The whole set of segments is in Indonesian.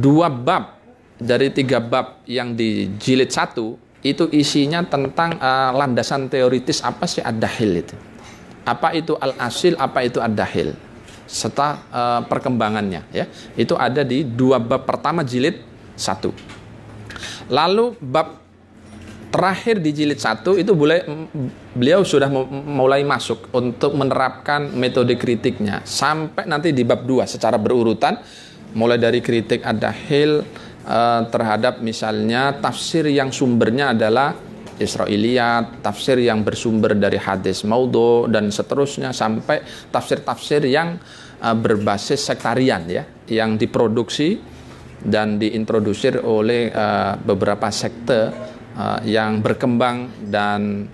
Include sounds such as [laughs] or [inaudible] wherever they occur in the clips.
dua bab dari tiga bab yang di jilid satu itu isinya tentang uh, landasan teoritis apa sih ad-dahil itu. Apa itu al-asil, apa itu ad-dahil serta uh, perkembangannya ya. Itu ada di dua bab pertama jilid satu. Lalu bab terakhir di jilid satu itu boleh beliau sudah mulai masuk untuk menerapkan metode kritiknya sampai nanti di bab dua secara berurutan mulai dari kritik ad-dahil uh, terhadap misalnya tafsir yang sumbernya adalah Israiliyat, tafsir yang bersumber dari hadis maudo dan seterusnya sampai tafsir-tafsir yang uh, berbasis sektarian ya, yang diproduksi dan diintrodusir oleh uh, beberapa sekte yang berkembang dan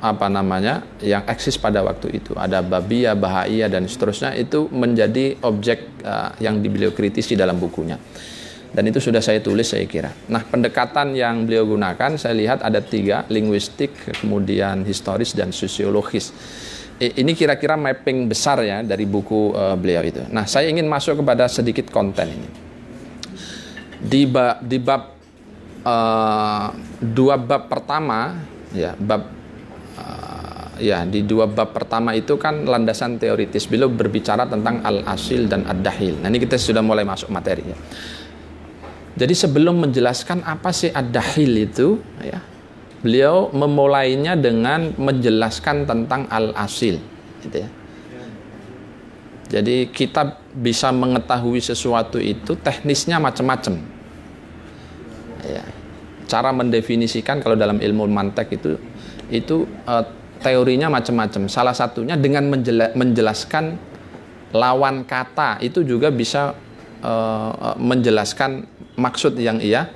apa namanya yang eksis pada waktu itu ada babia bahaya dan seterusnya itu menjadi objek uh, yang beliau kritisi dalam bukunya dan itu sudah saya tulis saya kira nah pendekatan yang beliau gunakan saya lihat ada tiga linguistik kemudian historis dan sosiologis ini kira-kira mapping besar ya dari buku uh, beliau itu nah saya ingin masuk kepada sedikit konten ini di bab di bab uh, dua bab pertama ya bab Ah, ya di dua bab pertama itu kan landasan teoritis beliau berbicara tentang al-asil dan ad-dahil. Nah, ini kita sudah mulai masuk materi ya. Jadi sebelum menjelaskan apa sih ad-dahil itu ya, beliau memulainya dengan menjelaskan tentang al-asil gitu ya. Jadi kita bisa mengetahui sesuatu itu teknisnya macam-macam. Ya. Cara mendefinisikan kalau dalam ilmu mantek itu itu uh, teorinya macam-macam. Salah satunya dengan menjela menjelaskan lawan kata itu juga bisa uh, menjelaskan maksud yang ia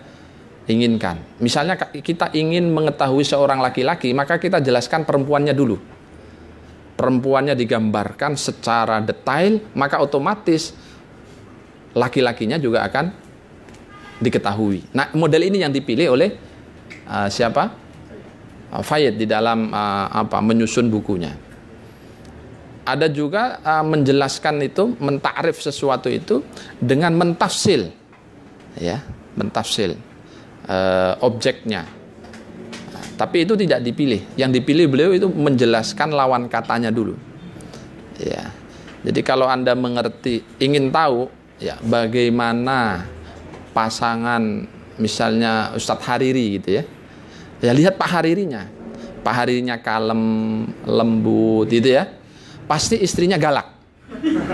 inginkan. Misalnya kita ingin mengetahui seorang laki-laki, maka kita jelaskan perempuannya dulu. Perempuannya digambarkan secara detail, maka otomatis laki-lakinya juga akan diketahui. Nah, model ini yang dipilih oleh uh, siapa? Uh, Fayed di dalam uh, apa menyusun bukunya. Ada juga uh, menjelaskan itu, mentakrif sesuatu itu dengan mentafsil, ya, mentafsil uh, objeknya. tapi itu tidak dipilih. Yang dipilih beliau itu menjelaskan lawan katanya dulu. Ya. Jadi kalau Anda mengerti, ingin tahu ya bagaimana pasangan misalnya Ustadz Hariri gitu ya ya lihat Pak Haririnya Pak Haririnya kalem lembut itu ya pasti istrinya galak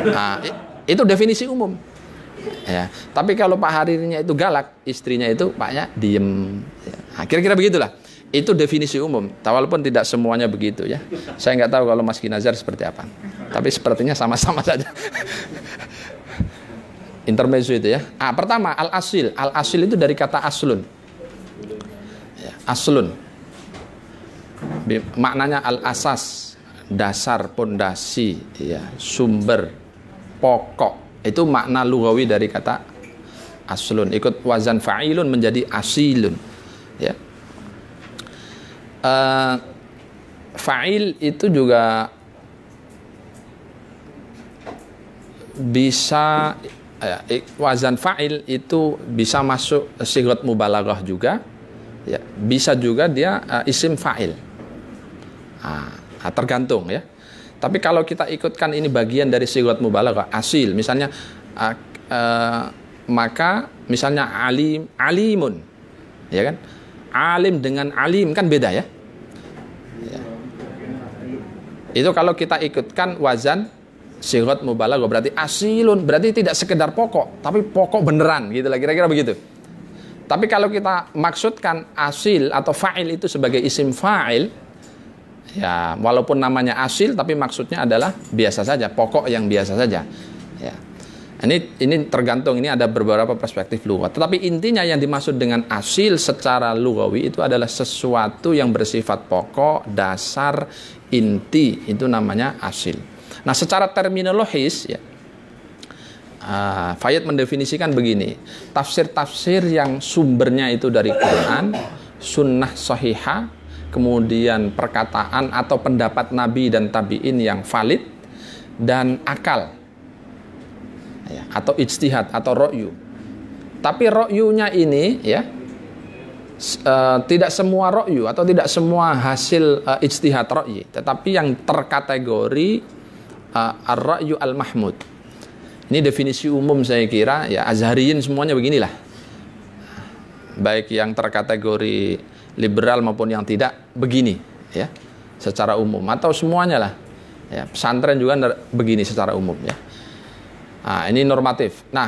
nah, itu definisi umum ya tapi kalau Pak Haririnya itu galak istrinya itu paknya diem Akhirnya nah, kira-kira begitulah itu definisi umum walaupun tidak semuanya begitu ya saya nggak tahu kalau Mas Ginazar seperti apa tapi sepertinya sama-sama saja intermezzo itu ya ah pertama al asil al asil itu dari kata aslun aslun maknanya al asas dasar pondasi ya sumber pokok itu makna lugawi dari kata aslun ikut wazan fa'ilun menjadi asilun ya uh, fa'il itu juga bisa eh, wazan fa'il itu bisa masuk sigot mubalaghah juga ya bisa juga dia uh, isim fa'il nah, tergantung ya tapi kalau kita ikutkan ini bagian dari sigot mubalaghah asil misalnya uh, uh, maka misalnya alim alimun ya kan alim dengan alim kan beda ya, ya. itu kalau kita ikutkan wazan sigot mubalaghah berarti asilun berarti tidak sekedar pokok tapi pokok beneran gitu lah kira-kira begitu tapi kalau kita maksudkan asil atau fa'il itu sebagai isim fa'il, ya walaupun namanya asil tapi maksudnya adalah biasa saja, pokok yang biasa saja. Ya. Ini ini tergantung ini ada beberapa perspektif lugat. Tetapi intinya yang dimaksud dengan asil secara lugawi itu adalah sesuatu yang bersifat pokok, dasar, inti, itu namanya asil. Nah, secara terminologis ya, Ah, Fayyad mendefinisikan begini, tafsir-tafsir yang sumbernya itu dari Quran, sunnah sahihah, kemudian perkataan atau pendapat Nabi dan tabiin yang valid, dan akal, ya, atau ijtihad, atau ro'yu. Tapi ro'yunya ini, ya, Uh, tidak semua ro'yu atau tidak semua hasil uh, ijtihad ro'yi tetapi yang terkategori uh, eh, ar royu al-mahmud ini definisi umum saya kira ya Azhariin semuanya beginilah. Baik yang terkategori liberal maupun yang tidak begini ya secara umum atau semuanya lah. Ya, pesantren juga begini secara umum ya. Nah, ini normatif. Nah,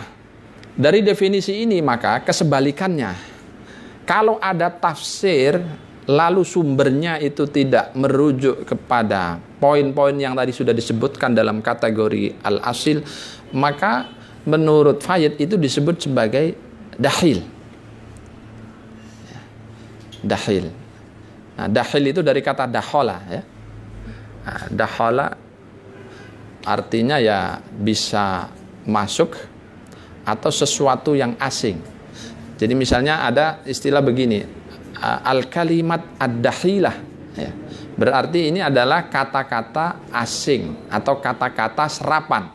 dari definisi ini maka kesebalikannya kalau ada tafsir lalu sumbernya itu tidak merujuk kepada poin-poin yang tadi sudah disebutkan dalam kategori al-asil maka menurut Fayyid itu disebut sebagai dahil. Dahil. Nah, dahil itu dari kata dahola ya. Nah, dahola artinya ya bisa masuk atau sesuatu yang asing. Jadi misalnya ada istilah begini, al kalimat ad-dahilah ya. Berarti ini adalah kata-kata asing atau kata-kata serapan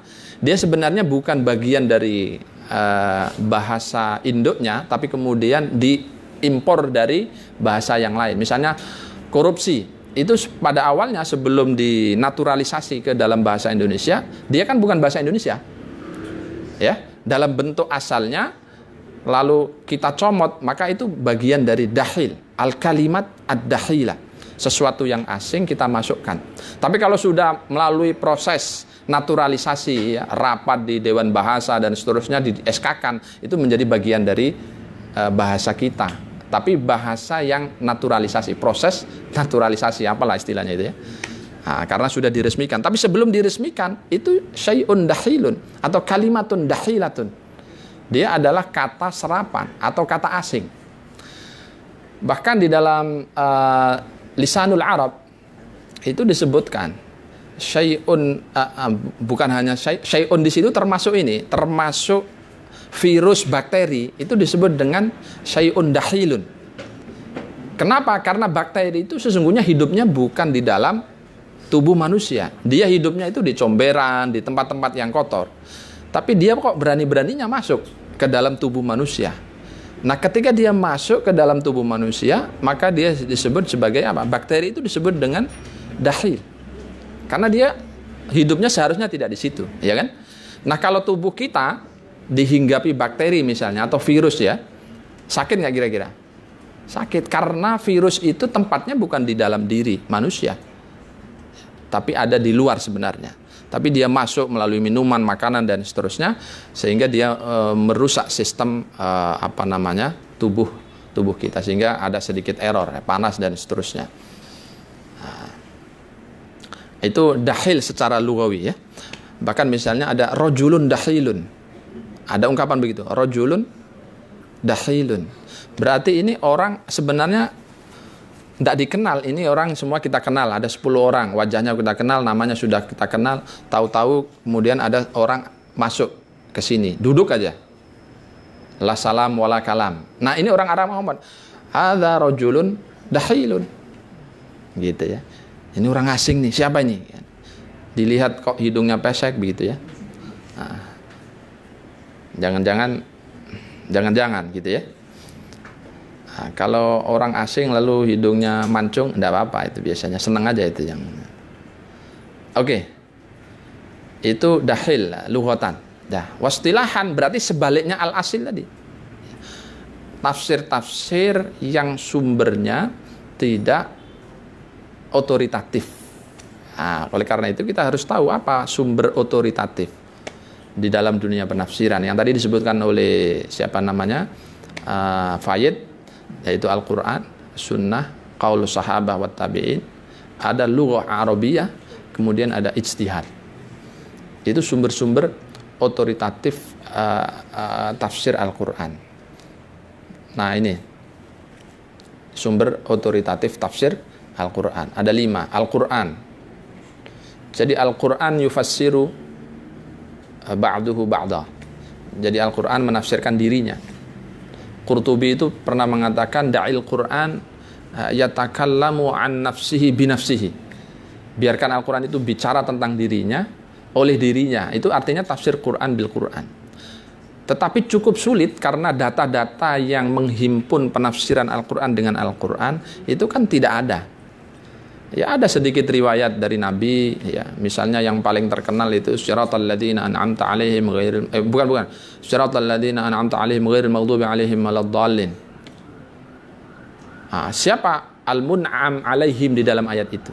dia sebenarnya bukan bagian dari uh, bahasa induknya tapi kemudian diimpor dari bahasa yang lain misalnya korupsi itu pada awalnya sebelum dinaturalisasi ke dalam bahasa Indonesia, dia kan bukan bahasa Indonesia. Ya, dalam bentuk asalnya lalu kita comot, maka itu bagian dari dahil, al kalimat ad dahilah sesuatu yang asing kita masukkan. Tapi kalau sudah melalui proses naturalisasi, ya, rapat di Dewan Bahasa dan seterusnya di SK kan itu menjadi bagian dari uh, bahasa kita. Tapi bahasa yang naturalisasi, proses naturalisasi apalah istilahnya itu ya. Nah, karena sudah diresmikan. Tapi sebelum diresmikan itu syai'un dahilun atau kalimatun dahilatun. Dia adalah kata serapan atau kata asing. Bahkan di dalam uh, lisanul Arab itu disebutkan syai'un uh, uh, bukan hanya shayun syai'un di situ termasuk ini termasuk virus bakteri itu disebut dengan syai'un dahilun kenapa karena bakteri itu sesungguhnya hidupnya bukan di dalam tubuh manusia dia hidupnya itu di comberan di tempat-tempat yang kotor tapi dia kok berani-beraninya masuk ke dalam tubuh manusia Nah, ketika dia masuk ke dalam tubuh manusia, maka dia disebut sebagai apa? Bakteri itu disebut dengan dahil. Karena dia hidupnya seharusnya tidak di situ, ya kan? Nah, kalau tubuh kita dihinggapi bakteri misalnya atau virus ya, sakit nggak kira-kira? Sakit karena virus itu tempatnya bukan di dalam diri manusia, tapi ada di luar sebenarnya tapi dia masuk melalui minuman, makanan dan seterusnya sehingga dia e, merusak sistem e, apa namanya tubuh tubuh kita sehingga ada sedikit error, ya, panas dan seterusnya. Nah, itu dahil secara lugawi ya. Bahkan misalnya ada rojulun dahilun. Ada ungkapan begitu, rojulun dahilun. Berarti ini orang sebenarnya tidak dikenal ini orang semua kita kenal ada 10 orang wajahnya kita kenal namanya sudah kita kenal tahu-tahu kemudian ada orang masuk ke sini duduk aja la salam wala kalam nah ini orang Arab Muhammad ada rojulun dahilun gitu ya ini orang asing nih siapa ini dilihat kok hidungnya pesek begitu ya nah, jangan-jangan nah, jangan-jangan gitu ya Nah, kalau orang asing lalu hidungnya mancung, tidak apa-apa itu biasanya senang aja itu yang. Oke, okay. itu dahil luhotan. Dah, wastilahan berarti sebaliknya al asil tadi. Tafsir-tafsir yang sumbernya tidak otoritatif. Nah, oleh karena itu kita harus tahu apa sumber otoritatif di dalam dunia penafsiran yang tadi disebutkan oleh siapa namanya uh, ah, Fayed yaitu Al-Quran, Sunnah, Qaul Sahabah wa Tabi'in, ada Lughah Arabiyah, kemudian ada Ijtihad. Itu sumber-sumber otoritatif uh, uh, tafsir Al-Quran. Nah ini, sumber otoritatif tafsir Al-Quran. Ada lima, Al-Quran. Jadi Al-Quran yufassiru eh, ba'duhu ba'dah. Jadi Al-Quran menafsirkan dirinya Qurtubi itu pernah mengatakan da'il Quran eh, yatakallamu an nafsihi binafsihi. Biarkan Al-Quran itu bicara tentang dirinya oleh dirinya. Itu artinya tafsir Quran bil Quran. Tetapi cukup sulit karena data-data yang menghimpun penafsiran Al-Quran dengan Al-Quran itu kan tidak ada. Ya ada sedikit riwayat dari Nabi ya. Misalnya yang paling terkenal itu siratal ladzina an'amta alaihim ghair eh, bukan bukan. Siratal ladzina an'amta alaihim ghair maghdubi alaihim waladdallin. Ah, siapa al-mun'am alaihim di dalam ayat itu?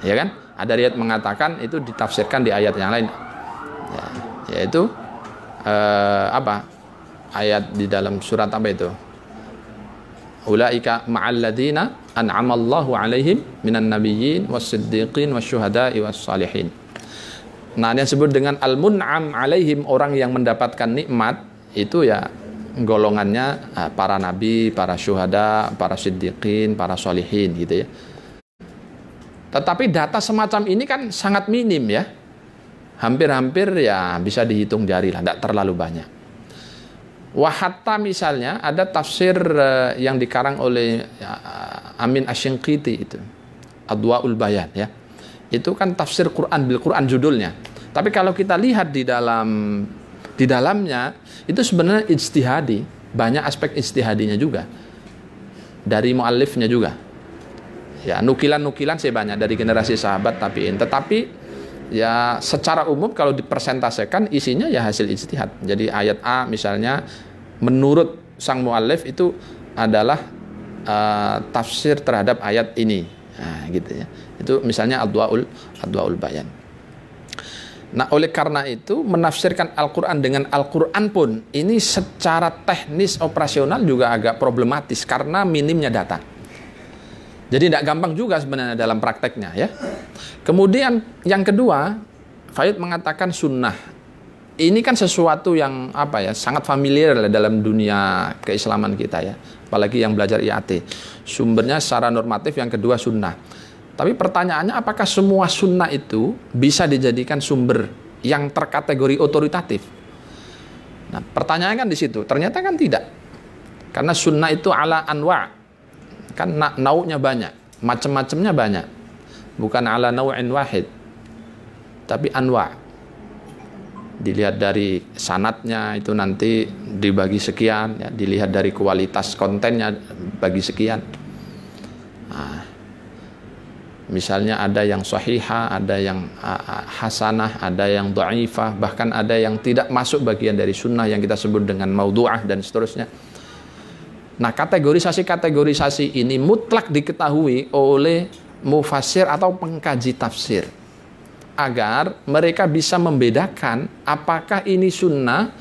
Ya kan? Ada riwayat mengatakan itu ditafsirkan di ayat yang lain. Ya, yaitu eh, apa? Ayat di dalam surat apa itu? ulaika ma'alladzina an'amallahu alaihim minan nabiyyin was-siddiqin wasyuhada'i was Nah, yang disebut dengan al-mun'am alaihim orang yang mendapatkan nikmat itu ya golongannya ah, para nabi, para syuhada, para siddiqin, para solihin gitu ya. Tetapi data semacam ini kan sangat minim ya. Hampir-hampir ya bisa dihitung jari lah, tidak terlalu banyak. Wahatta misalnya ada tafsir eh, yang dikarang oleh ya, Amin Asyengkiti itu. Adwaul Bayan ya. Itu kan tafsir Quran bil Quran judulnya. Tapi kalau kita lihat di dalam di dalamnya itu sebenarnya ijtihadi, banyak aspek ijtihadinya juga. Dari muallifnya juga. Ya, nukilan-nukilan sih banyak dari generasi sahabat tapiin Tetapi ya secara umum kalau dipersentasekan isinya ya hasil ijtihad. Jadi ayat A misalnya menurut sang mu'alif itu adalah uh, tafsir terhadap ayat ini. Nah, gitu ya. Itu misalnya adwaul adwaul bayan. Nah, oleh karena itu menafsirkan Al-Qur'an dengan Al-Qur'an pun ini secara teknis operasional juga agak problematis karena minimnya data. Jadi tidak gampang juga sebenarnya dalam prakteknya ya. Kemudian yang kedua, Faid mengatakan sunnah. Ini kan sesuatu yang apa ya sangat familiar dalam dunia keislaman kita ya. Apalagi yang belajar IAT. Sumbernya secara normatif yang kedua sunnah. Tapi pertanyaannya apakah semua sunnah itu bisa dijadikan sumber yang terkategori otoritatif? Nah, pertanyaan kan di situ. Ternyata kan tidak. Karena sunnah itu ala anwa, Kan na nau'nya banyak, macam-macamnya banyak. Bukan ala nau'in wahid, tapi anwa' dilihat dari sanatnya itu nanti dibagi sekian ya, dilihat dari kualitas kontennya bagi sekian nah, misalnya ada yang sahiha ada yang hasanah ada yang dhaifah bahkan ada yang tidak masuk bagian dari sunnah yang kita sebut dengan maudhu'ah dan seterusnya Nah, kategorisasi-kategorisasi ini mutlak diketahui oleh mufasir atau pengkaji tafsir agar mereka bisa membedakan apakah ini sunnah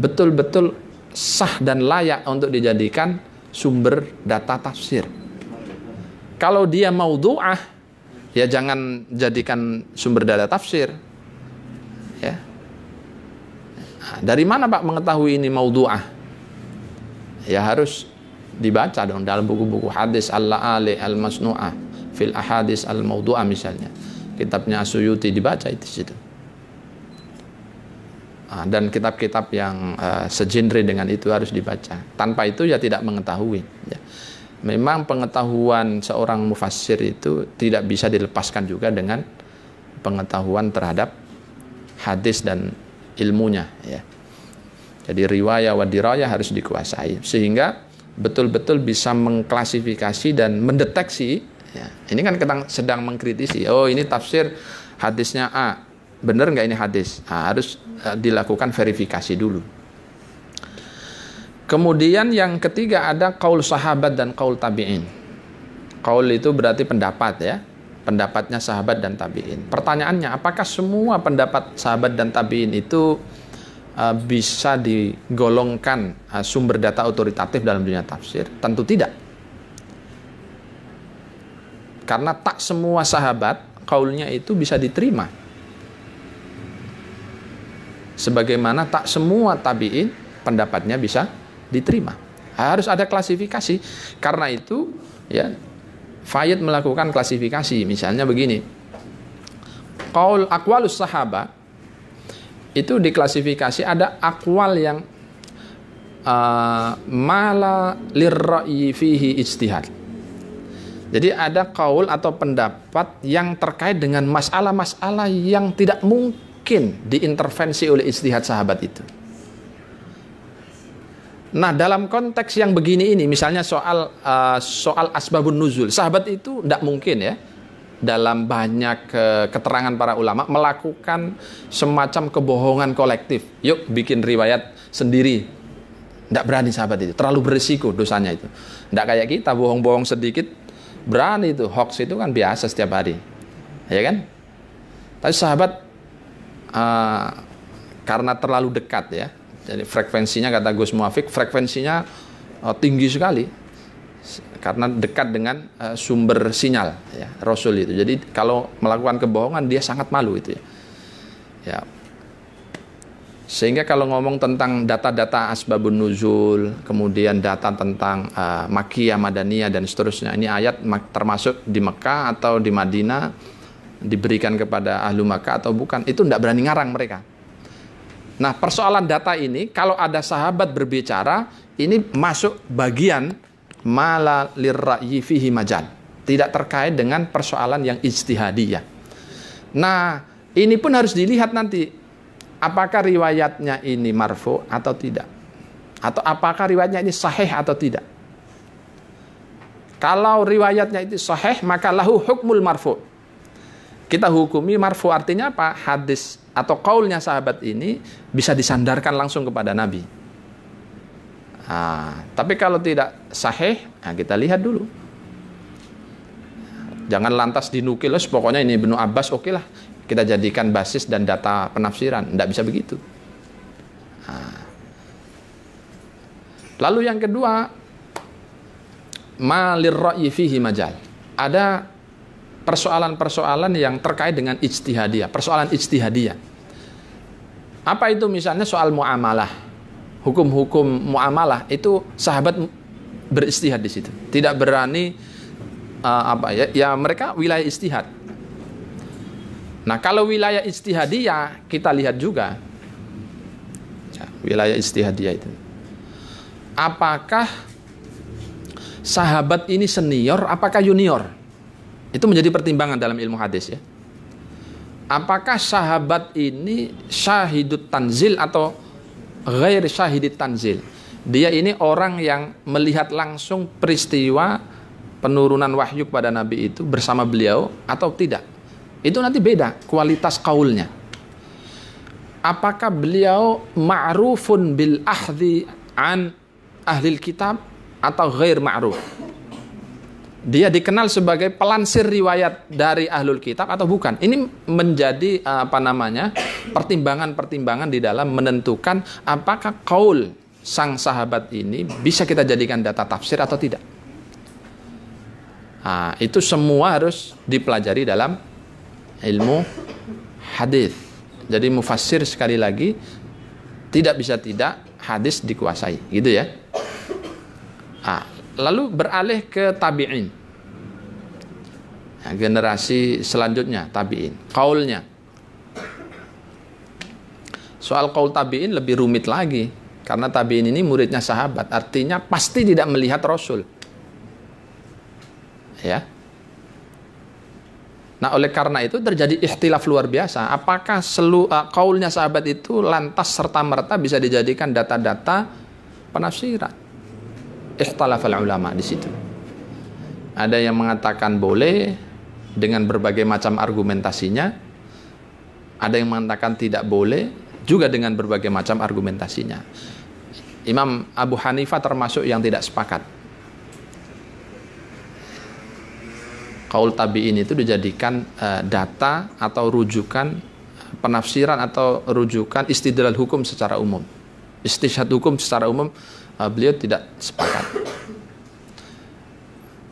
betul-betul sah dan layak untuk dijadikan sumber data tafsir. Kalau dia mau doa, ya jangan jadikan sumber data tafsir. Ya. Nah, dari mana Pak mengetahui ini mau doa? ya harus dibaca dong dalam buku-buku hadis Al-La'ali Al-Masnu'ah fil Ahadis Al-Maudu'ah misalnya. Kitabnya Suyuti dibaca itu situ. Nah, dan kitab-kitab yang uh, eh, sejenre dengan itu harus dibaca. Tanpa itu ya tidak mengetahui. Ya. Memang pengetahuan seorang mufassir itu tidak bisa dilepaskan juga dengan pengetahuan terhadap hadis dan ilmunya. Ya. Jadi riwayah wa dirayah harus dikuasai sehingga betul-betul bisa mengklasifikasi dan mendeteksi ya. Ini kan sedang, sedang mengkritisi, oh ini tafsir hadisnya A. Benar nggak ini hadis? Nah, harus e, dilakukan verifikasi dulu. Kemudian yang ketiga ada kaul sahabat dan kaul tabi'in. Kaul itu berarti pendapat ya pendapatnya sahabat dan tabiin. Pertanyaannya, apakah semua pendapat sahabat dan tabiin itu uh, bisa digolongkan uh, sumber data otoritatif dalam dunia tafsir? Tentu tidak. Karena tak semua sahabat kaulnya itu bisa diterima. Sebagaimana tak semua tabi'in pendapatnya bisa diterima. Harus ada klasifikasi. Karena itu, ya, Fayyid melakukan klasifikasi misalnya begini. Kaul akwalus sahabat itu diklasifikasi ada akwal yang uh, mala lirra'i fihi ijtihad. Jadi ada kaul atau pendapat yang terkait dengan masalah-masalah yang tidak mungkin diintervensi oleh istihad sahabat itu. Nah, dalam konteks yang begini ini, misalnya soal uh, soal asbabun nuzul, sahabat itu tidak mungkin ya dalam banyak eh, keterangan para ulama melakukan semacam kebohongan kolektif. Yuk bikin riwayat sendiri. Tidak berani sahabat itu, terlalu berisiko dosanya itu. Tidak kayak kita bohong-bohong sedikit berani itu hoax itu kan biasa setiap hari, ya kan? Tapi sahabat uh, karena terlalu dekat ya, jadi frekuensinya kata Gus Muafik frekuensinya uh, tinggi sekali karena dekat dengan uh, sumber sinyal ya, Rasul itu. Jadi kalau melakukan kebohongan dia sangat malu itu ya. ya. Sehingga kalau ngomong tentang data-data asbabun nuzul, kemudian data tentang uh, Makkiyah, Madaniyah dan seterusnya. Ini ayat termasuk di Mekah atau di Madinah diberikan kepada ahlu Mekah atau bukan, itu tidak berani ngarang mereka. Nah, persoalan data ini kalau ada sahabat berbicara, ini masuk bagian mala lirra'yi fihi majal. Tidak terkait dengan persoalan yang ijtihadiyah. Nah, ini pun harus dilihat nanti apakah riwayatnya ini marfu atau tidak. Atau apakah riwayatnya ini sahih atau tidak. Kalau riwayatnya itu sahih, maka lahu hukmul marfu. Kita hukumi marfu artinya apa? Hadis atau kaulnya sahabat ini bisa disandarkan langsung kepada Nabi. Nah, tapi kalau tidak sahih, nah kita lihat dulu. Jangan lantas dinukil, pokoknya ini Ibnu Abbas oke okay lah. Kita jadikan basis dan data penafsiran. Tidak bisa begitu. Nah. Lalu yang kedua, malir fihi majal. Ada persoalan-persoalan yang terkait dengan ijtihadiyah. Persoalan ijtihadiyah. Apa itu misalnya soal muamalah hukum-hukum muamalah itu sahabat beristihad di situ. Tidak berani uh, apa ya? Ya mereka wilayah istihad. Nah, kalau wilayah istihadiyah kita lihat juga ya, wilayah istihadiyah itu. Apakah sahabat ini senior apakah junior? Itu menjadi pertimbangan dalam ilmu hadis ya. Apakah sahabat ini syahidut tanzil atau ghair syahidit tanzil. Dia ini orang yang melihat langsung peristiwa penurunan wahyu kepada Nabi itu bersama beliau atau tidak. Itu nanti beda kualitas kaulnya. Apakah beliau ma'rufun bil ahdi an ahlil kitab atau ghair ma'ruf? dia dikenal sebagai pelansir riwayat dari ahlul kitab atau bukan. Ini menjadi apa namanya? pertimbangan-pertimbangan di dalam menentukan apakah kaul sang sahabat ini bisa kita jadikan data tafsir atau tidak. Nah, itu semua harus dipelajari dalam ilmu hadis. Jadi mufassir sekali lagi tidak bisa tidak hadis dikuasai, gitu ya. Nah, Lalu beralih ke tabi'in. Nah, generasi selanjutnya tabi'in. Kaulnya. Soal kaul tabi'in lebih rumit lagi. Karena tabi'in ini muridnya sahabat. Artinya pasti tidak melihat Rasul. Ya. Nah oleh karena itu terjadi ikhtilaf luar biasa. Apakah selu, uh, kaulnya sahabat itu lantas serta merta bisa dijadikan data-data penafsiran? ihtalafal ulama di situ. Ada yang mengatakan boleh dengan berbagai macam argumentasinya. Ada yang mengatakan tidak boleh juga dengan berbagai macam argumentasinya. Imam Abu Hanifah termasuk yang tidak sepakat. Kaul tabi'in itu dijadikan eh, data atau rujukan eh, penafsiran atau rujukan istidlal hukum secara umum. Istishad hukum secara umum Ah, beliau tidak sepakat.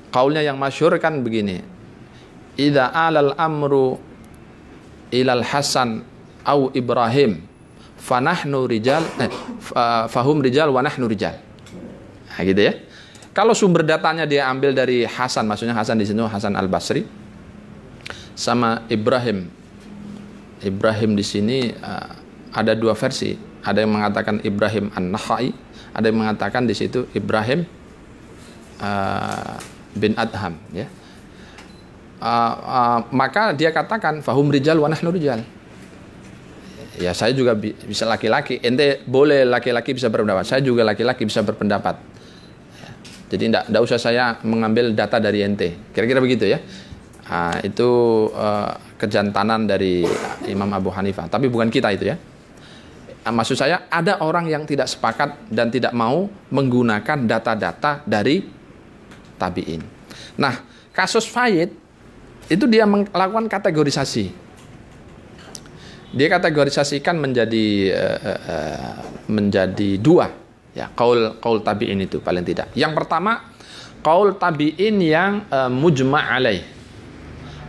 Kaulnya yang masyur kan begini. Ida alal amru ilal Hasan au Ibrahim fanahnu rijal eh, fahum rijal wa nahnu rijal. Nah, gitu ya. Kalau sumber datanya dia ambil dari Hasan, maksudnya Hasan di sini Hasan Al Basri sama Ibrahim. Ibrahim di sini uh, ada dua versi. Ada yang mengatakan Ibrahim An-Nahai ada yang mengatakan di situ Ibrahim uh, bin Adham ya. Uh, uh, maka dia katakan fahum rijal wanah nurijal. Ya saya juga bi bisa laki-laki. Ente boleh laki-laki bisa berpendapat. Saya juga laki-laki bisa berpendapat. Jadi tidak tidak usah saya mengambil data dari ente. Kira-kira begitu ya. Uh, itu uh, kejantanan dari Imam Abu Hanifah. Tapi bukan kita itu ya. Nah, maksud saya ada orang yang tidak sepakat dan tidak mau menggunakan data-data dari tabiin. Nah, kasus Fayed itu dia melakukan kategorisasi. Dia kategorisasikan menjadi uh, uh, menjadi dua, ya kaul kaul tabiin itu paling tidak. Yang pertama kaul tabiin yang uh, mujma' alaih.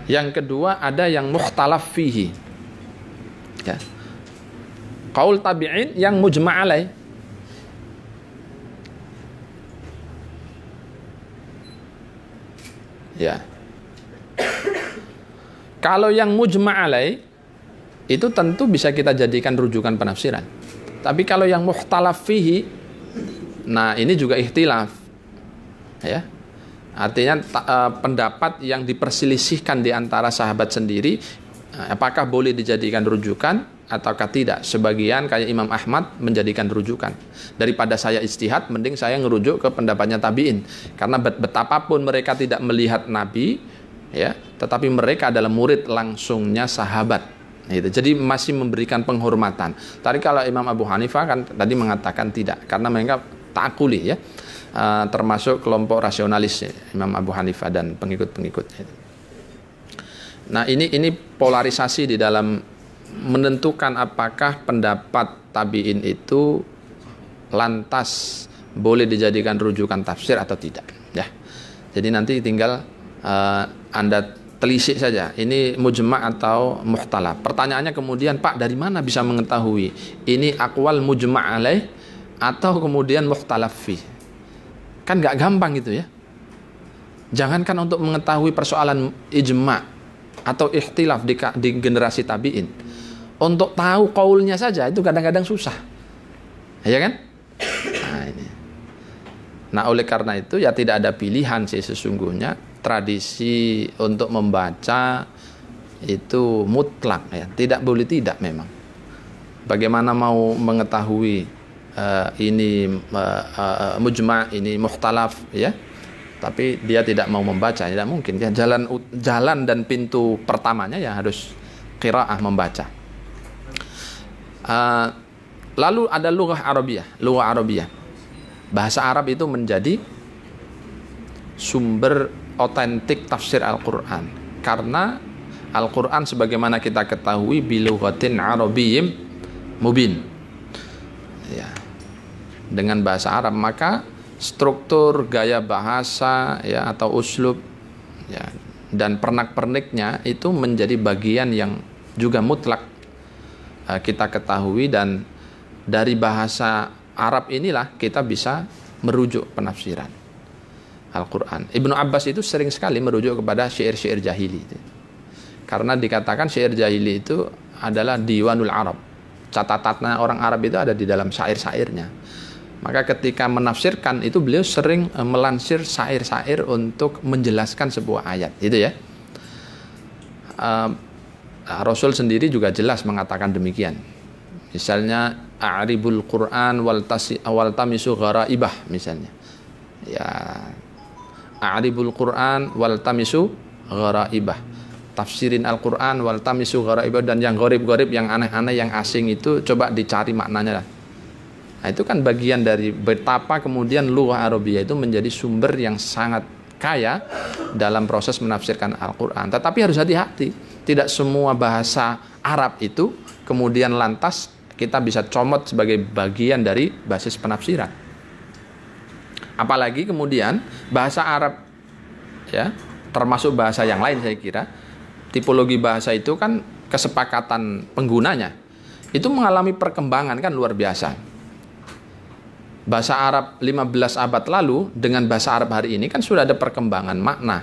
Yang kedua ada yang muhtalafihi. fihi. Ya. Kaul tabi'in yang mujma' Ya. Kalau yang mujma' alai itu tentu bisa kita jadikan rujukan penafsiran. Tapi kalau yang muhtalaf fihi nah ini juga ikhtilaf. Ya. Artinya eh, pendapat yang diperselisihkan di antara sahabat sendiri eh, apakah boleh dijadikan rujukan ataukah tidak. Sebagian kayak Imam Ahmad menjadikan rujukan. Daripada saya istihad, mending saya ngerujuk ke pendapatnya tabiin. Karena betapapun mereka tidak melihat Nabi, ya, tetapi mereka adalah murid langsungnya sahabat. Nah, itu Jadi masih memberikan penghormatan. Tadi kalau Imam Abu Hanifah kan tadi mengatakan tidak, karena mereka takuli ya, uh, termasuk kelompok rasionalis ya, Imam Abu Hanifah dan pengikut-pengikutnya. Nah ini ini polarisasi di dalam menentukan apakah pendapat tabiin itu lantas boleh dijadikan rujukan tafsir atau tidak ya jadi nanti tinggal uh, anda telisik saja ini mujma' atau muhtalah. pertanyaannya kemudian pak dari mana bisa mengetahui ini akwal mujma' alaih atau kemudian muhtalafi kan nggak gampang gitu ya jangankan untuk mengetahui persoalan ijma' atau ikhtilaf di, di generasi tabi'in untuk tahu kaulnya saja itu kadang-kadang susah. Ya kan? Nah, ini. nah oleh karena itu ya tidak ada pilihan sih sesungguhnya tradisi untuk membaca itu mutlak ya tidak boleh tidak memang bagaimana mau mengetahui uh, ini uh, uh, mujma ini muhtalaf ya tapi dia tidak mau membaca tidak mungkin ya jalan jalan dan pintu pertamanya ya harus qiraah membaca Uh, lalu ada lughah Arabiah, lughah Arabiah. Bahasa Arab itu menjadi sumber otentik tafsir Al-Qur'an karena Al-Qur'an sebagaimana kita ketahui bilughatin Arabiyyin mubin. Ya. Dengan bahasa Arab maka struktur gaya bahasa ya atau uslub ya dan pernak-perniknya itu menjadi bagian yang juga mutlak Eh, kita ketahui dan dari bahasa Arab inilah kita bisa merujuk penafsiran Al-Quran. Ibnu Abbas itu sering sekali merujuk kepada syair-syair jahili. Karena dikatakan syair jahili itu adalah diwanul Arab. Catatannya orang Arab itu ada di dalam syair-syairnya. Maka ketika menafsirkan itu beliau sering eh, melansir syair-syair untuk menjelaskan sebuah ayat. Itu ya. Rasul sendiri juga jelas mengatakan demikian. Misalnya a'ribul Quran wal tasi awal tamisu gharaibah misalnya. Ya a'ribul Quran wal tamisu gharaibah. Tafsirin Al-Quran wal tamisu gharaibah dan yang gharib-gharib yang aneh-aneh yang asing itu coba dicari maknanya lah. Nah, itu kan bagian dari betapa kemudian Luah Arabia itu menjadi sumber yang sangat kaya dalam proses menafsirkan Al-Qur'an. Tetapi harus hati-hati tidak semua bahasa Arab itu kemudian lantas kita bisa comot sebagai bagian dari basis penafsiran. Apalagi kemudian bahasa Arab ya, termasuk bahasa yang lain saya kira, tipologi bahasa itu kan kesepakatan penggunanya itu mengalami perkembangan kan luar biasa. Bahasa Arab 15 abad lalu dengan bahasa Arab hari ini kan sudah ada perkembangan makna,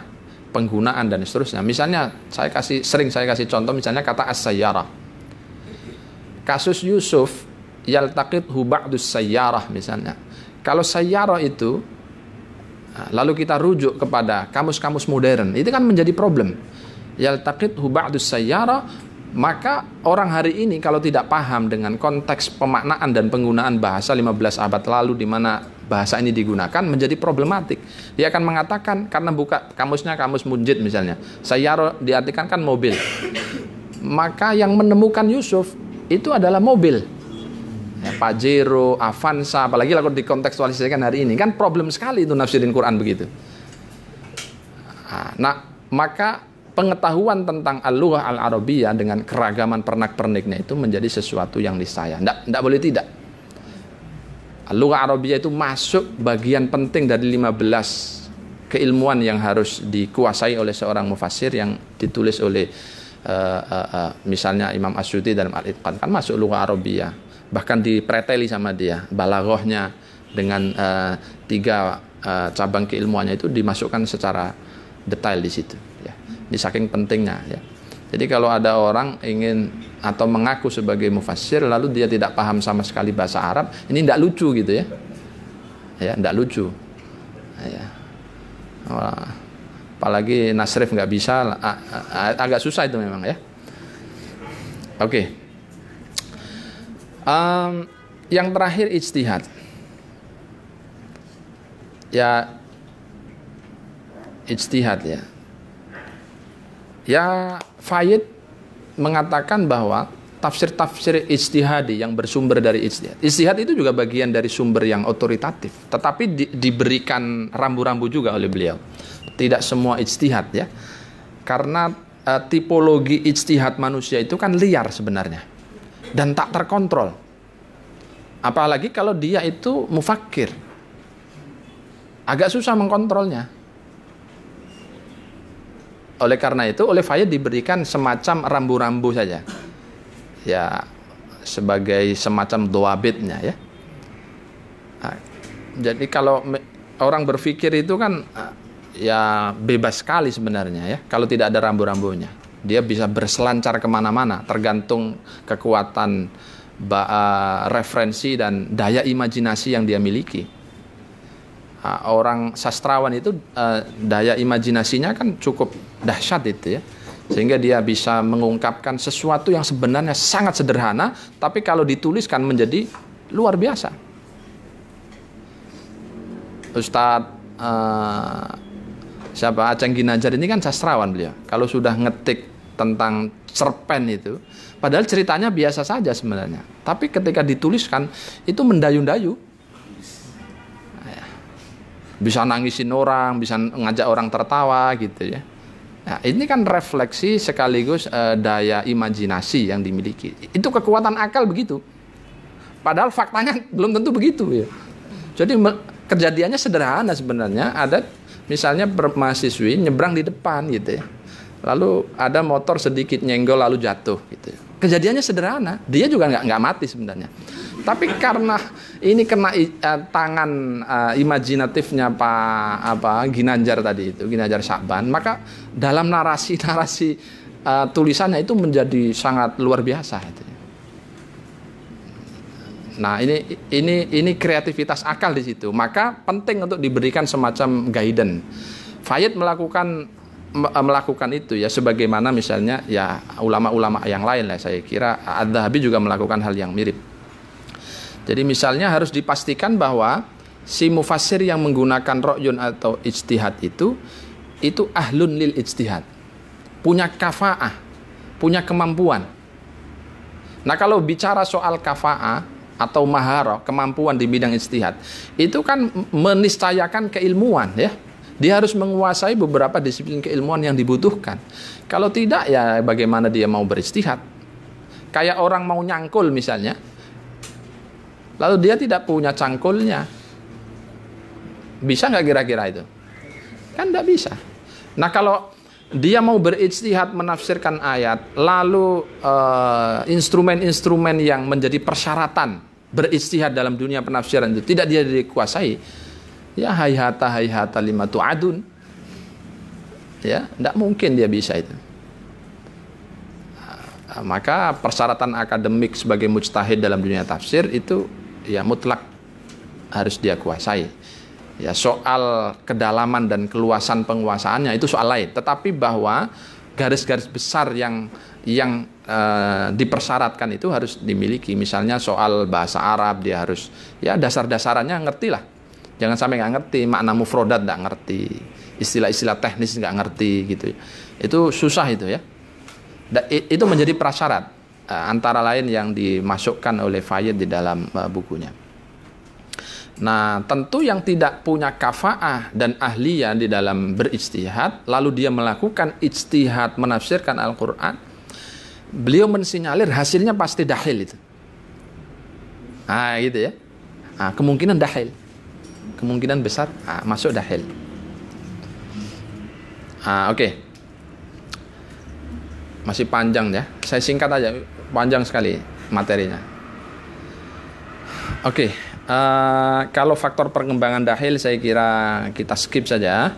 penggunaan dan seterusnya. Misalnya saya kasih sering saya kasih contoh misalnya kata as-sayyarah. Kasus Yusuf yaltaqit huba'dus sayyarah misalnya. Kalau sayyarah itu ah, lalu kita rujuk kepada kamus-kamus modern, itu kan menjadi problem. Yaltaqit huba'dus sayyarah maka orang hari ini kalau tidak paham dengan konteks pemaknaan dan penggunaan bahasa 15 abad lalu di mana bahasa ini digunakan menjadi problematik. Dia akan mengatakan karena buka kamusnya kamus munjid misalnya, saya diartikan kan mobil. Maka yang menemukan Yusuf itu adalah mobil. Ya, Pajero, Avanza, apalagi kalau dikontekstualisasikan hari ini kan problem sekali itu nafsirin Quran begitu. Ah, nah, maka pengetahuan tentang al-lughah al-arabiyah dengan keragaman pernak-perniknya itu menjadi sesuatu yang disayang. tidak boleh tidak. Lughah Arabiyah itu masuk bagian penting dari 15 keilmuan yang harus dikuasai oleh seorang mufasir yang ditulis oleh uh, uh, uh, misalnya Imam Asyuti dalam Al-Itqan kan masuk lughah Arabiyah bahkan dipreteli sama dia balaghahnya dengan uh, tiga uh, cabang keilmuannya itu dimasukkan secara detail di situ ya. Ini saking pentingnya ya. Jadi kalau ada orang ingin atau mengaku sebagai mufassir lalu dia tidak paham sama sekali bahasa Arab, ini tidak lucu gitu ya. Ya, tidak lucu. Ya. Apalagi Nasrif nggak bisa, agak susah itu memang ya. Oke. Okay. Um, yang terakhir ijtihad. Ya ijtihad ya Ya Fayyid mengatakan bahwa tafsir-tafsir istihadi yang bersumber dari istihad. Istihad itu juga bagian dari sumber yang otoritatif, tetapi di, diberikan rambu-rambu juga oleh beliau. Tidak semua istihad ya. Karena e, tipologi istihad manusia itu kan liar sebenarnya dan tak terkontrol. Apalagi kalau dia itu mufakir. Agak susah mengkontrolnya oleh karena itu oleh Faye diberikan semacam rambu-rambu saja ya sebagai semacam doa doabitnya ya nah, jadi kalau orang berpikir itu kan eh, ya bebas sekali sebenarnya ya kalau tidak ada rambu-rambunya dia bisa berselancar kemana-mana tergantung kekuatan eh, referensi dan daya imajinasi yang dia miliki orang sastrawan itu eh, daya imajinasinya kan cukup dahsyat itu ya sehingga dia bisa mengungkapkan sesuatu yang sebenarnya sangat sederhana tapi kalau dituliskan menjadi luar biasa Ustadz uh, siapa Aceng Ginajar ini kan sastrawan beliau kalau sudah ngetik tentang cerpen itu padahal ceritanya biasa saja sebenarnya tapi ketika dituliskan itu mendayu-dayu bisa nangisin orang, bisa ngajak orang tertawa gitu ya. Nah, ini kan refleksi sekaligus uh, daya imajinasi yang dimiliki. Itu kekuatan akal begitu. Padahal faktanya [laughs] belum tentu begitu ya. Jadi kejadiannya sederhana sebenarnya. Ada misalnya mahasiswi nyebrang di depan gitu ya. Lalu ada motor sedikit nyenggol lalu jatuh gitu ya. Kejadiannya sederhana, dia juga nggak nggak mati sebenarnya. Tapi karena ini kena uh, tangan uh, imajinatifnya Pak apa Ginanjar tadi itu, Ginanjar Saban maka dalam narasi-narasi uh, [laughs] eh, tulisannya itu menjadi sangat luar biasa Nah, ini ini ini kreativitas akal di situ. Maka penting untuk diberikan semacam guidance. Fayed melakukan Eh, melakukan itu ya sebagaimana misalnya ya ulama-ulama yang lain lah saya kira adzhabi juga melakukan hal yang mirip. Jadi misalnya harus dipastikan bahwa si mufasir yang menggunakan rokyun atau ijtihad itu itu ahlun lil ijtihad. Punya kafaah, punya kemampuan. Nah, kalau bicara soal kafaah atau maharoh, kemampuan di bidang ijtihad, itu kan menistayakan keilmuan ya dia harus menguasai beberapa disiplin keilmuan yang dibutuhkan. Kalau tidak ya bagaimana dia mau beristihad? Kayak orang mau nyangkul misalnya. Lalu dia tidak punya cangkulnya. Bisa nggak kira-kira itu? Kan nggak bisa. Nah kalau dia mau beristihad menafsirkan ayat, lalu eh, instrumen-instrumen uh, yang menjadi persyaratan beristihad dalam dunia penafsiran itu tidak dia dikuasai, Ya hayhata hayhata lima adun, Ya, tidak mungkin dia bisa itu. Ah, maka persyaratan akademik sebagai mujtahid dalam dunia tafsir itu ya mutlak harus dia kuasai. Ya, soal kedalaman dan keluasan penguasaannya itu soal lain, tetapi bahwa garis-garis besar yang yang e, dipersyaratkan itu harus dimiliki. Misalnya soal bahasa Arab dia harus ya dasar-dasarannya ngerti lah Jangan sampai nggak ngerti makna mufrodat nggak ngerti, istilah-istilah teknis nggak ngerti gitu. Ya. Itu susah itu ya. Itu menjadi prasyarat eh, antara lain yang dimasukkan oleh Fayyid di dalam eh, bukunya. Nah, tentu yang tidak punya kafaah dan ahliyah di dalam beristihad, lalu dia melakukan istihad menafsirkan Al-Quran, beliau mensinyalir hasilnya pasti dahil itu. ah gitu ya. Nah, kemungkinan dahil kemungkinan besar uh, masuk dahil. Uh, Oke, okay. masih panjang ya. Saya singkat aja, panjang sekali materinya. Oke, okay. uh, kalau faktor perkembangan dahil saya kira kita skip saja.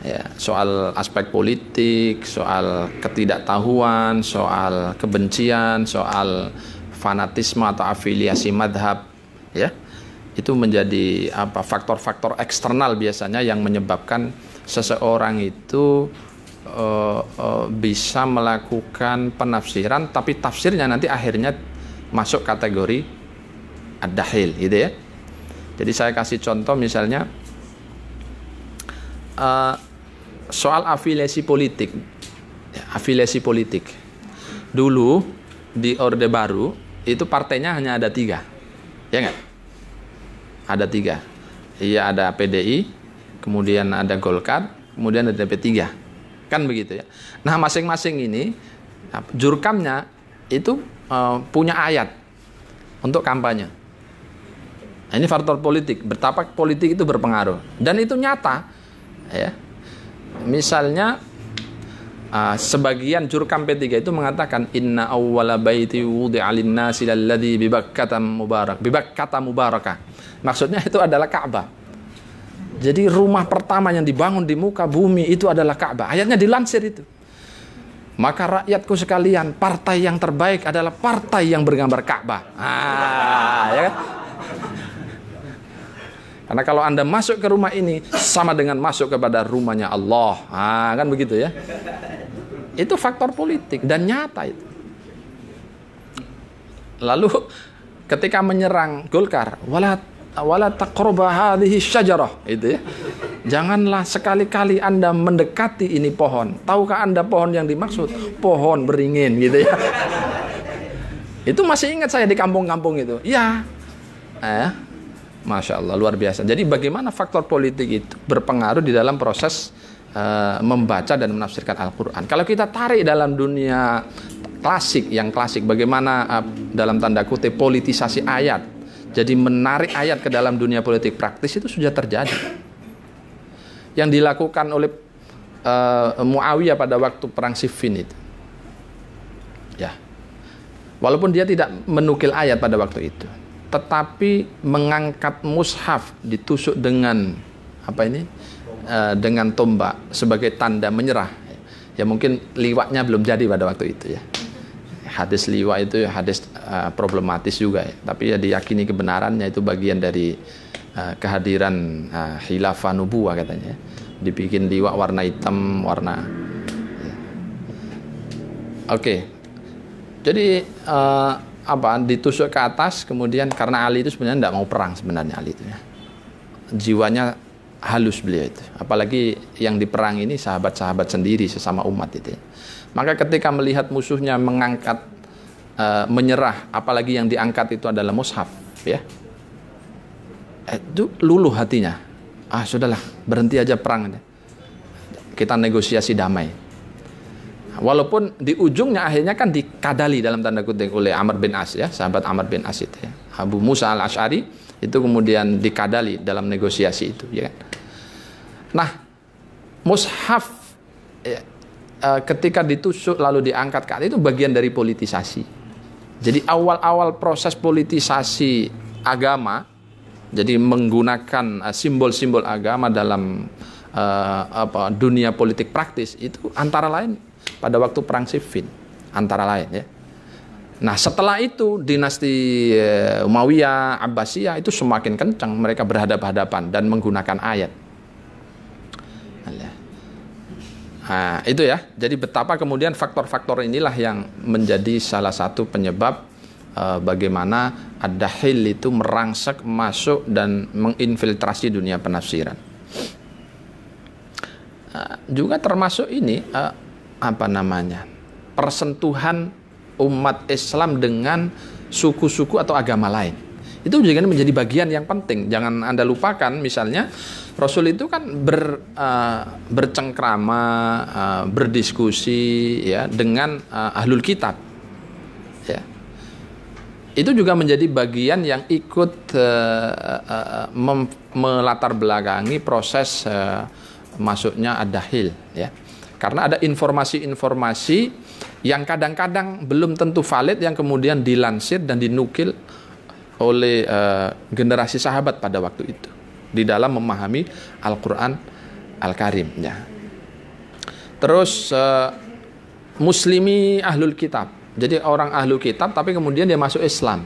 Ya, soal aspek politik, soal ketidaktahuan, soal kebencian, soal fanatisme atau afiliasi madhab, ya itu menjadi apa faktor-faktor eksternal biasanya yang menyebabkan seseorang itu uh, uh, bisa melakukan penafsiran tapi tafsirnya nanti akhirnya masuk kategori ad-dahil gitu ya. Jadi saya kasih contoh misalnya uh, soal afiliasi politik. Ya, afiliasi politik. Dulu di Orde Baru itu partainya hanya ada tiga. Ya enggak? ada tiga. Iya ada PDI, kemudian ada Golkar, kemudian ada P 3 Kan begitu ya. Nah, masing-masing ini nah, jurkamnya itu uh, punya ayat untuk kampanye. Nah, ini faktor politik, betapa politik itu berpengaruh dan itu nyata ya. Misalnya uh, sebagian jurkam P3 itu mengatakan inna awwala baiti wudi'a lin-nasi bibak bi mubarak. Bi kata mubarakah. Maksudnya itu adalah Ka'bah. Jadi rumah pertama yang dibangun di muka bumi itu adalah Ka'bah. Ayatnya dilansir itu. Maka rakyatku sekalian, partai yang terbaik adalah partai yang bergambar Ka'bah. Ah, ya kan? Karena kalau Anda masuk ke rumah ini sama dengan masuk kepada rumahnya Allah. Ah, kan begitu ya. Itu faktor politik dan nyata itu. Lalu ketika menyerang Golkar, wala wala taqrabu hadhihi syajarah itu ya. Janganlah sekali-kali Anda mendekati ini pohon. Tahukah Anda pohon yang dimaksud? Pohon beringin gitu ya. Itu masih ingat saya di kampung-kampung itu. Iya, Eh, Masya Allah, luar biasa. Jadi bagaimana faktor politik itu berpengaruh di dalam proses uh, membaca dan menafsirkan Al-Quran. Kalau kita tarik dalam dunia klasik, yang klasik, bagaimana uh, dalam tanda kutip politisasi ayat. Jadi menarik ayat ke dalam dunia politik praktis itu sudah terjadi. Yang dilakukan oleh uh, Muawiyah pada waktu perang Siffin itu. Ya. Walaupun dia tidak menukil ayat pada waktu itu tetapi mengangkat mushaf ditusuk dengan apa ini e, dengan tombak sebagai tanda menyerah ya mungkin liwatnya belum jadi pada waktu itu ya hadis liwat itu hadis e, problematis juga ya tapi ya diyakini kebenarannya itu bagian dari e, kehadiran e, khilafah nubuah katanya ya. dibikin liwak warna hitam warna ya. oke okay. jadi e, apa ditusuk ke atas kemudian karena Ali itu sebenarnya tidak mau perang sebenarnya Ali itu ya. jiwanya halus beliau itu apalagi yang diperang ini sahabat-sahabat sendiri sesama umat itu ya. maka ketika melihat musuhnya mengangkat e, menyerah apalagi yang diangkat itu adalah mushaf ya itu luluh hatinya ah sudahlah berhenti aja perang kita negosiasi damai walaupun di ujungnya akhirnya kan dikadali dalam tanda kutip oleh Amr bin As ya, sahabat Amr bin As itu ya. Abu Musa al-Ash'ari itu kemudian dikadali dalam negosiasi itu ya kan? Nah, mushaf ya, ketika ditusuk lalu diangkat ke atas itu bagian dari politisasi. Jadi awal-awal proses politisasi agama jadi menggunakan eh, simbol-simbol agama dalam uh, apa dunia politik praktis itu antara lain pada waktu perang Siffin antara lain ya. Nah setelah itu dinasti eh, Umayyah Abbasiyah itu semakin kencang mereka berhadapan-hadapan dan menggunakan ayat. Nah, itu ya. Jadi betapa kemudian faktor-faktor inilah yang menjadi salah satu penyebab uh, bagaimana ad-dahil itu merangsek masuk dan menginfiltrasi dunia penafsiran. Uh, juga termasuk ini uh, apa namanya persentuhan umat Islam dengan suku-suku atau agama lain. Itu juga menjadi bagian yang penting. Jangan Anda lupakan misalnya Rasul itu kan ber, uh, bercengkrama, uh, berdiskusi ya dengan uh, ahlul kitab. Ya. Itu juga menjadi bagian yang ikut uh, uh, melatar belakangi proses uh, masuknya ad-dahil ya. Karena ada informasi-informasi yang kadang-kadang belum tentu valid yang kemudian dilansir dan dinukil oleh uh, generasi sahabat pada waktu itu di dalam memahami Al-Qur'an Al-Karim ya. Terus uh, muslimi ahlul kitab. Jadi orang ahlul kitab tapi kemudian dia masuk Islam.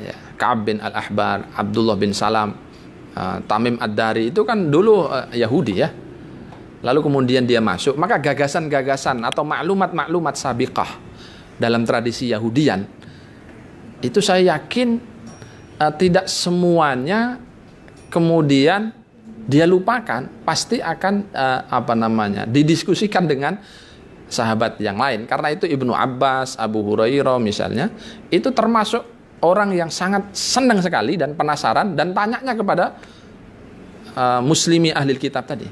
Ya, Ka'ab bin Al-Ahbar, Abdullah bin Salam, uh, Tamim Ad-Dari itu kan dulu uh, Yahudi ya lalu kemudian dia masuk, maka gagasan-gagasan atau maklumat-maklumat sabiqah dalam tradisi Yahudian itu saya yakin uh, tidak semuanya kemudian dia lupakan, pasti akan uh, apa namanya didiskusikan dengan sahabat yang lain. Karena itu Ibnu Abbas, Abu Hurairah misalnya, itu termasuk orang yang sangat senang sekali dan penasaran dan tanyanya kepada uh, muslimi ahli kitab tadi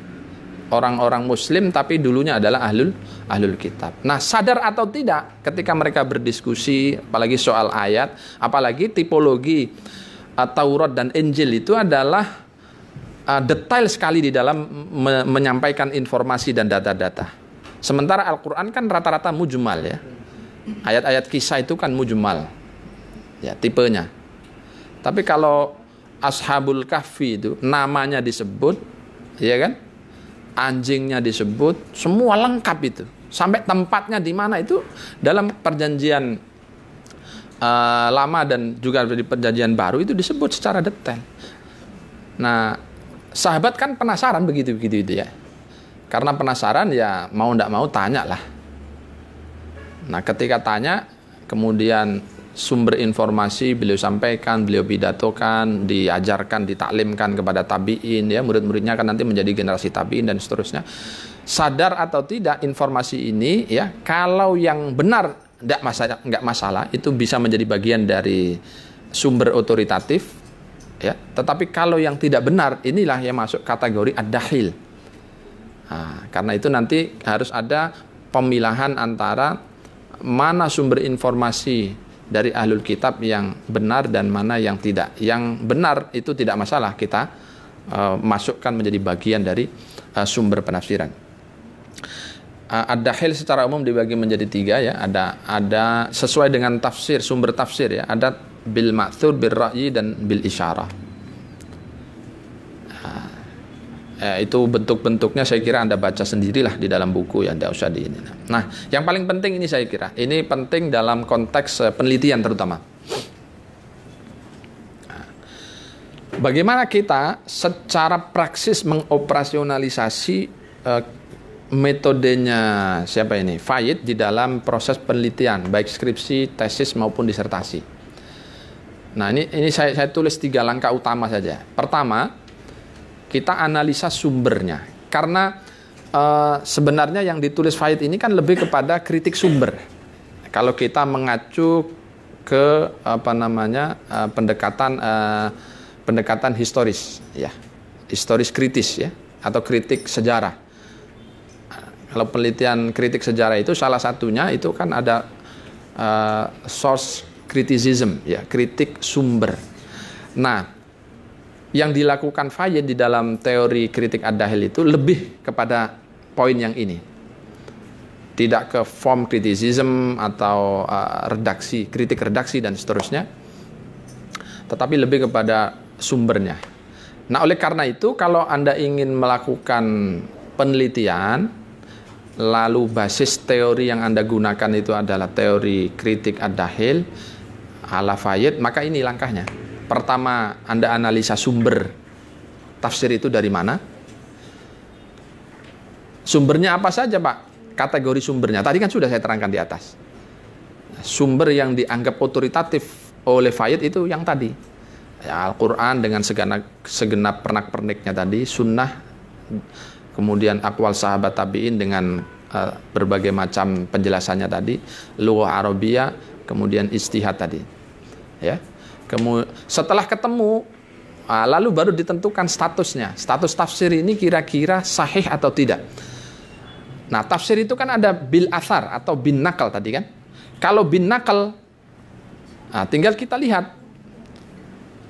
orang-orang muslim tapi dulunya adalah ahlul ahlul kitab. Nah, sadar atau tidak ketika mereka berdiskusi apalagi soal ayat, apalagi tipologi uh, Taurat dan Injil itu adalah uh, detail sekali di dalam me menyampaikan informasi dan data-data. Sementara Al-Qur'an kan rata-rata mujmal ya. Ayat-ayat kisah itu kan mujmal. Ya, tipenya. Tapi kalau Ashabul Kahfi itu namanya disebut, ya kan? anjingnya disebut, semua lengkap itu. Sampai tempatnya di mana itu dalam perjanjian uh, lama dan juga di perjanjian baru itu disebut secara detail. Nah, sahabat kan penasaran begitu-begitu itu ya. Karena penasaran ya mau ndak mau tanya lah. Nah, ketika tanya kemudian sumber informasi beliau sampaikan, beliau pidatokan, diajarkan, ditaklimkan kepada tabiin ya, murid-muridnya akan nanti menjadi generasi tabiin dan seterusnya. Sadar atau tidak informasi ini ya, kalau yang benar enggak masalah, enggak masalah, itu bisa menjadi bagian dari sumber otoritatif ya. Tetapi kalau yang tidak benar inilah yang masuk kategori ad-dahil. Nah, karena itu nanti harus ada pemilahan antara mana sumber informasi dari ahlul kitab yang benar dan mana yang tidak. Yang benar itu tidak masalah kita uh, masukkan menjadi bagian dari uh, sumber penafsiran. Uh, eh, ada secara umum dibagi menjadi tiga ya. Ada ada sesuai dengan tafsir sumber tafsir ya. Ada bil ma'thur, bil ra'yi dan bil isyarah. eh, itu bentuk-bentuknya saya kira Anda baca sendirilah di dalam buku yang tidak usah di ini. Nah, yang paling penting ini saya kira, ini penting dalam konteks eh, penelitian terutama. bagaimana kita secara praksis mengoperasionalisasi eh, metodenya siapa ini? Fayid di dalam proses penelitian baik skripsi, tesis maupun disertasi. Nah, ini ini saya saya tulis tiga langkah utama saja. Pertama, kita analisa sumbernya. Karena uh, sebenarnya yang ditulis Fahid ini kan lebih kepada kritik sumber. Kalau kita mengacu ke apa namanya uh, pendekatan uh, pendekatan historis ya historis kritis ya atau kritik sejarah kalau penelitian kritik sejarah itu salah satunya itu kan ada uh, source criticism ya kritik sumber nah yang dilakukan Fayed di dalam teori kritik ad-dahil itu lebih kepada poin yang ini. Tidak ke form criticism atau uh, redaksi, kritik redaksi dan seterusnya. Tetapi lebih kepada sumbernya. Nah, oleh karena itu kalau Anda ingin melakukan penelitian lalu basis teori yang Anda gunakan itu adalah teori kritik ad-dahil ala Fayed, maka ini langkahnya. Pertama, Anda analisa sumber tafsir itu dari mana? Sumbernya apa saja, Pak? Kategori sumbernya. Tadi kan sudah saya terangkan di atas. Sumber yang dianggap otoritatif oleh Fayed itu yang tadi. Ya, Al-Quran dengan segenap, segenap pernak-perniknya tadi, sunnah, kemudian akwal sahabat tabi'in dengan uh, berbagai macam penjelasannya tadi, luwa Arabia, kemudian istihad tadi. Ya. Kemudian setelah ketemu ah, lalu baru ditentukan statusnya. Status tafsir ini kira-kira sahih atau tidak. Nah, tafsir itu kan ada bil asar atau bin nakal tadi kan. Kalau bin nakal nah, tinggal kita lihat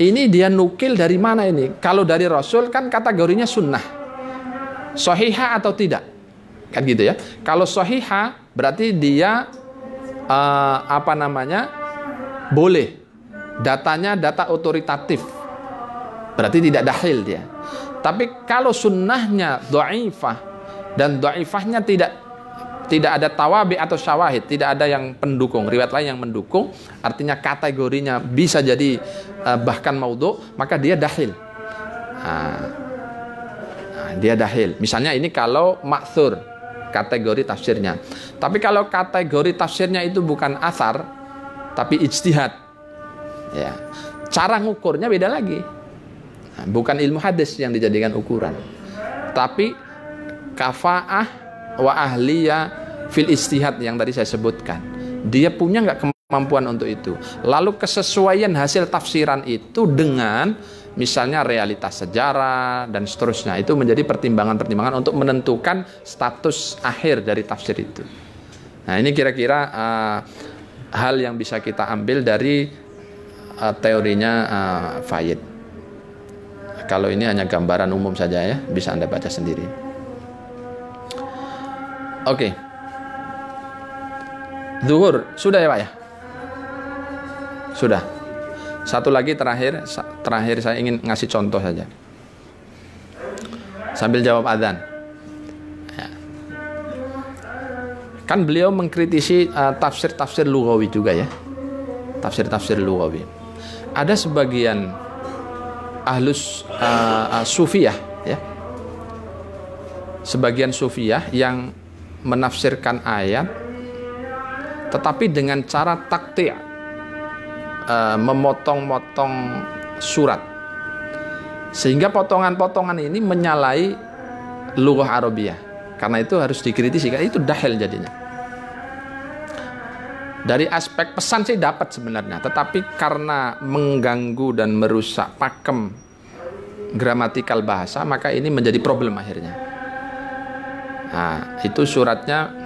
ini dia nukil dari mana ini? Kalau dari Rasul kan kategorinya sunnah. Sohiha atau tidak? Kan gitu ya. Kalau sohiha berarti dia uh, apa namanya? Boleh Datanya data otoritatif. Berarti tidak dahil dia. Tapi kalau sunnahnya do'ifah dan do'ifahnya tidak tidak ada tawabi atau syawahid, tidak ada yang pendukung, riwayat lain yang mendukung, artinya kategorinya bisa jadi eh, bahkan maudhu, maka dia dahil. nah, dia dahil. Misalnya ini kalau maksur kategori tafsirnya. Tapi kalau kategori tafsirnya itu bukan asar, tapi ijtihad, Ya. Cara ngukurnya beda lagi. Nah, bukan ilmu hadis yang dijadikan ukuran. Tapi kafaah wa ahliya fil istihad yang tadi saya sebutkan. Dia punya nggak kemampuan untuk itu. Lalu kesesuaian hasil tafsiran itu dengan misalnya realitas sejarah dan seterusnya itu menjadi pertimbangan-pertimbangan untuk menentukan status akhir dari tafsir itu. Nah, ini kira-kira uh, hal yang bisa kita ambil dari uh, teorinya uh, eh, Fayed. Kalau ini hanya gambaran umum saja ya, bisa Anda baca sendiri. Oke. Okay. Zuhur, sudah ya Pak ya? Sudah. Satu lagi terakhir, terakhir saya ingin ngasih contoh saja. Sambil jawab adzan. Ya. Kan beliau mengkritisi eh, tafsir-tafsir uh, lugawi juga ya. Tafsir-tafsir lugawi ada sebagian ahlus uh, eh, uh, eh, sufiah ya sebagian sufiah yang menafsirkan ayat tetapi dengan cara taktik uh, eh, memotong-motong surat sehingga potongan-potongan ini menyalai lughah Arabiah karena itu harus dikritisi karena itu dahil jadinya dari aspek pesan sih dapat sebenarnya, tetapi karena mengganggu dan merusak pakem gramatikal bahasa, maka ini menjadi problem akhirnya. Nah, itu suratnya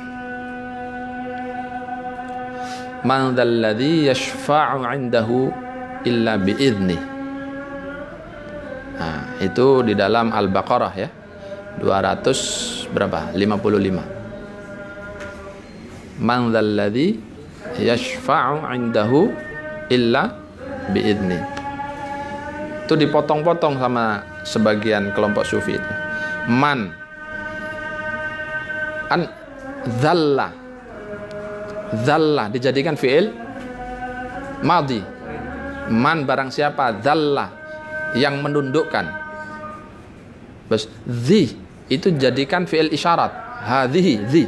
Man dzalladzi yashfa'u 'indahu illa bi'idznih. Nah, itu di dalam Al-Baqarah ya. 200 berapa? 55. Man dzalladzi yashfa'u indahu illa biidni itu dipotong-potong sama sebagian kelompok sufi itu man an zalla zalla dijadikan fiil madi man barang siapa zalla yang menundukkan terus zi itu jadikan fiil isyarat hadhihi zi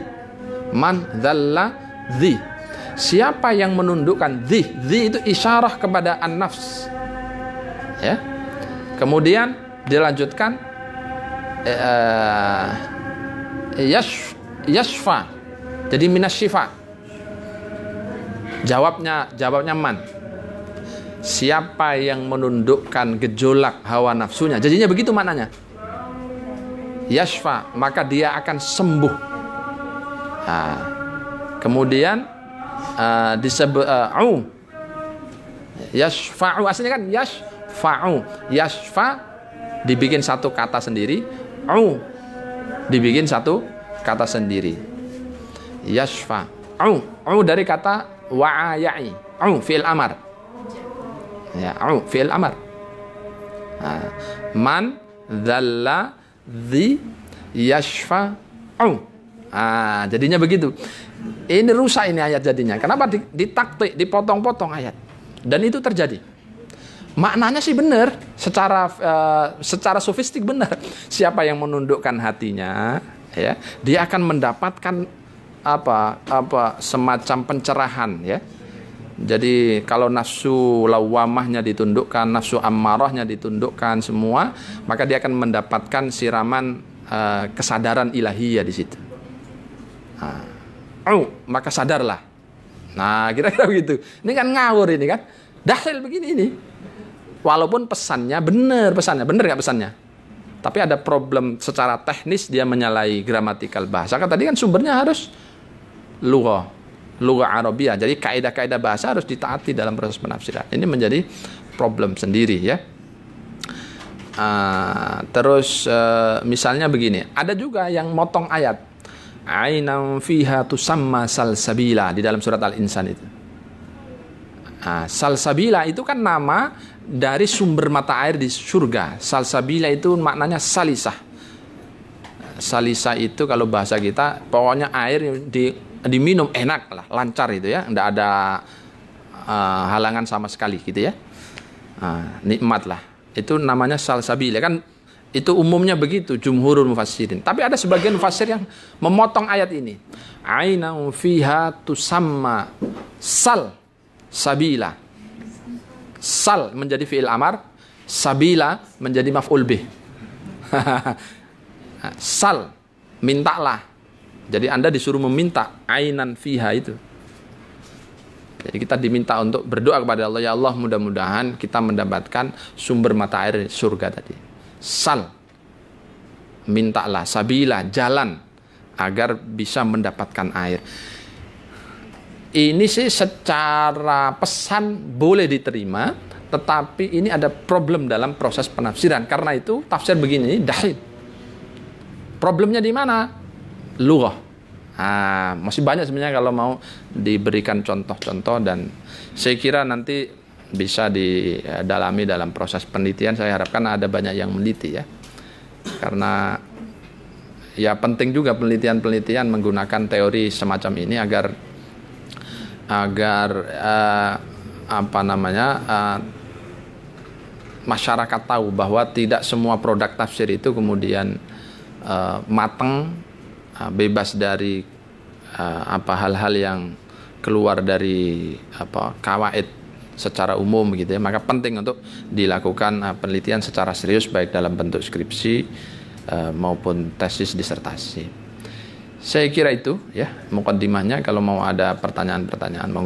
man zalla zi siapa yang menundukkan zih zih itu isyarah kepada an-nafs ya kemudian dilanjutkan uh, yash, yashfa jadi minasyifa jawabnya jawabnya man siapa yang menundukkan gejolak hawa nafsunya jadinya begitu mananya? yashfa maka dia akan sembuh nah, kemudian Ah, disebut uh, au yasfa'u aslinya kan yasfa'u yasfa dibikin satu kata sendiri au dibikin satu kata sendiri yasfa au au dari kata wa'ayai au fil amar ya au fil amar uh, man dhalla dhi au ah jadinya begitu ini rusak ini ayat jadinya. Kenapa ditaktik, dipotong-potong ayat? Dan itu terjadi. Maknanya sih benar, secara uh, secara sofistik benar. [laughs] Siapa yang menundukkan hatinya, ya, dia akan mendapatkan apa apa semacam pencerahan ya. Jadi kalau nafsu lawamahnya ditundukkan, nafsu amarahnya ditundukkan semua, maka dia akan mendapatkan siraman uh, kesadaran ilahiyah di situ. Nah maka sadarlah. Nah, kira-kira [laughs] begitu. Ini kan ngawur ini kan. Dahil begini ini. Walaupun pesannya benar, pesannya benar nggak pesannya? Tapi ada problem secara teknis dia menyalahi gramatikal bahasa. Kan tadi kan sumbernya harus lugo, lugo Arabia. Jadi kaidah-kaidah bahasa harus ditaati dalam proses penafsiran. Ini menjadi problem sendiri ya. Uh, terus uh, misalnya begini, ada juga yang motong ayat ainam fiha tusamma salsabila di dalam surat Al-Insan itu. Nah, salsabila itu kan nama dari sumber mata air di surga. Salsabila itu maknanya salisah. Salisah itu kalau bahasa kita pokoknya air di diminum enak lah, lancar itu ya, tidak ada uh, halangan sama sekali gitu ya. Uh, nikmat lah. Itu namanya salsabila kan itu umumnya begitu jumhurul mufassirin. Tapi ada sebagian mufassir yang memotong ayat ini. Aina fiha tusamma sal sabila. Sal menjadi fi'il amar, sabila menjadi maf'ul bih. [laughs] sal mintalah. Jadi Anda disuruh meminta ainan fiha itu. Jadi kita diminta untuk berdoa kepada Allah, ya Allah mudah-mudahan kita mendapatkan sumber mata air surga tadi. Sal. Mintalah sabila jalan agar bisa mendapatkan air. Ini sih secara pesan boleh diterima, tetapi ini ada problem dalam proses penafsiran. Karena itu tafsir begini, dahil Problemnya di mana? Lughah. Ah, masih banyak sebenarnya kalau mau diberikan contoh-contoh dan saya kira nanti bisa didalami dalam proses penelitian saya harapkan ada banyak yang meneliti ya karena ya penting juga penelitian-penelitian menggunakan teori semacam ini agar agar eh, apa namanya eh, masyarakat tahu bahwa tidak semua produk tafsir itu kemudian eh, matang eh, bebas dari eh, apa hal-hal yang keluar dari apa kawaid secara umum gitu ya maka penting untuk dilakukan eh, penelitian secara serius baik dalam bentuk skripsi eh, maupun tesis disertasi saya kira itu ya mukadimahnya kalau mau ada pertanyaan-pertanyaan